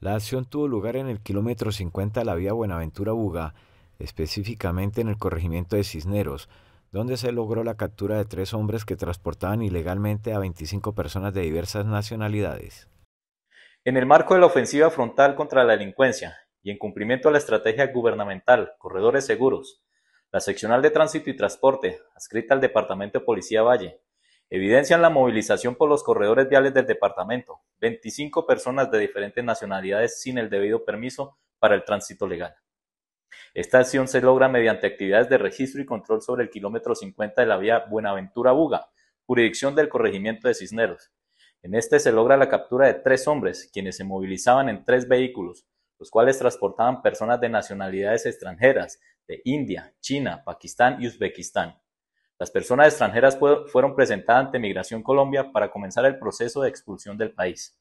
La acción tuvo lugar en el kilómetro 50 de la vía Buenaventura-Buga, específicamente en el corregimiento de Cisneros, donde se logró la captura de tres hombres que transportaban ilegalmente a 25 personas de diversas nacionalidades. En el marco de la ofensiva frontal contra la delincuencia y en cumplimiento a la estrategia gubernamental Corredores Seguros, la seccional de tránsito y transporte, adscrita al Departamento de Policía Valle, evidencian la movilización por los corredores viales del departamento, 25 personas de diferentes nacionalidades sin el debido permiso para el tránsito legal. Esta acción se logra mediante actividades de registro y control sobre el kilómetro 50 de la vía Buenaventura-Buga, jurisdicción del corregimiento de Cisneros. En este se logra la captura de tres hombres, quienes se movilizaban en tres vehículos, los cuales transportaban personas de nacionalidades extranjeras, de India, China, Pakistán y Uzbekistán. Las personas extranjeras fueron presentadas ante Migración Colombia para comenzar el proceso de expulsión del país.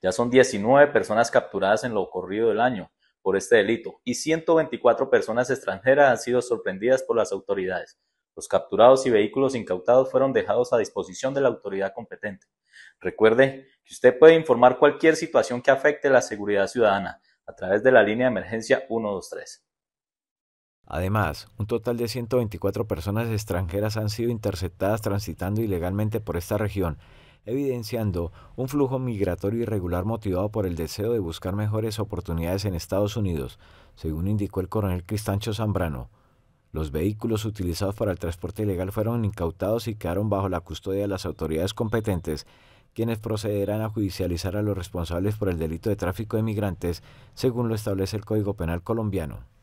Ya son 19 personas capturadas en lo ocurrido del año por este delito y 124 personas extranjeras han sido sorprendidas por las autoridades. Los capturados y vehículos incautados fueron dejados a disposición de la autoridad competente. Recuerde que usted puede informar cualquier situación que afecte la seguridad ciudadana a través de la línea de emergencia 123. Además, un total de 124 personas extranjeras han sido interceptadas transitando ilegalmente por esta región, evidenciando un flujo migratorio irregular motivado por el deseo de buscar mejores oportunidades en Estados Unidos, según indicó el coronel Cristancho Zambrano. Los vehículos utilizados para el transporte ilegal fueron incautados y quedaron bajo la custodia de las autoridades competentes, quienes procederán a judicializar a los responsables por el delito de tráfico de migrantes, según lo establece el Código Penal colombiano.